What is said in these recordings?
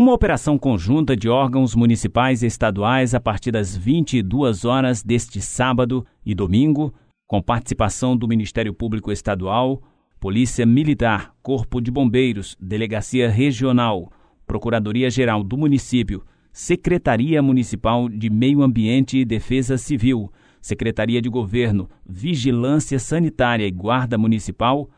Uma operação conjunta de órgãos municipais e estaduais a partir das 22 horas deste sábado e domingo, com participação do Ministério Público Estadual, Polícia Militar, Corpo de Bombeiros, Delegacia Regional, Procuradoria-Geral do Município, Secretaria Municipal de Meio Ambiente e Defesa Civil, Secretaria de Governo, Vigilância Sanitária e Guarda Municipal,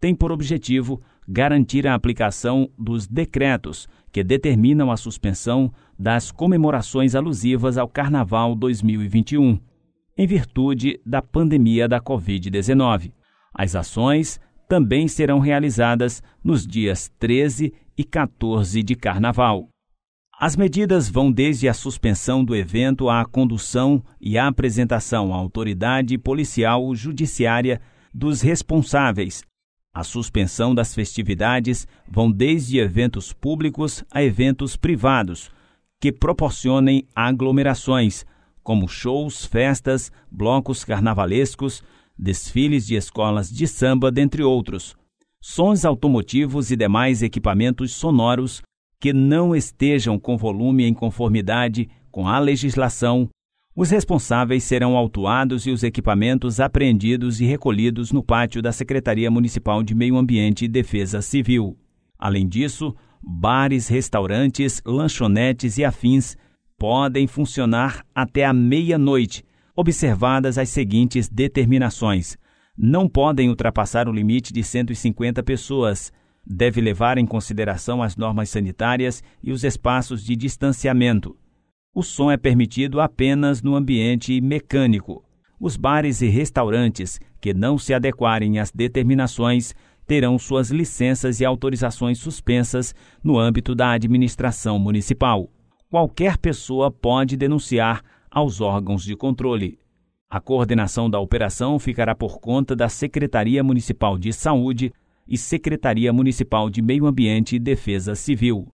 tem por objetivo garantir a aplicação dos decretos que determinam a suspensão das comemorações alusivas ao Carnaval 2021, em virtude da pandemia da Covid-19. As ações também serão realizadas nos dias 13 e 14 de Carnaval. As medidas vão desde a suspensão do evento à condução e à apresentação à autoridade policial ou judiciária dos responsáveis a suspensão das festividades vão desde eventos públicos a eventos privados, que proporcionem aglomerações, como shows, festas, blocos carnavalescos, desfiles de escolas de samba, dentre outros. Sons automotivos e demais equipamentos sonoros que não estejam com volume em conformidade com a legislação os responsáveis serão autuados e os equipamentos apreendidos e recolhidos no pátio da Secretaria Municipal de Meio Ambiente e Defesa Civil. Além disso, bares, restaurantes, lanchonetes e afins podem funcionar até a meia-noite, observadas as seguintes determinações: não podem ultrapassar o limite de 150 pessoas, deve levar em consideração as normas sanitárias e os espaços de distanciamento o som é permitido apenas no ambiente mecânico. Os bares e restaurantes que não se adequarem às determinações terão suas licenças e autorizações suspensas no âmbito da administração municipal. Qualquer pessoa pode denunciar aos órgãos de controle. A coordenação da operação ficará por conta da Secretaria Municipal de Saúde e Secretaria Municipal de Meio Ambiente e Defesa Civil.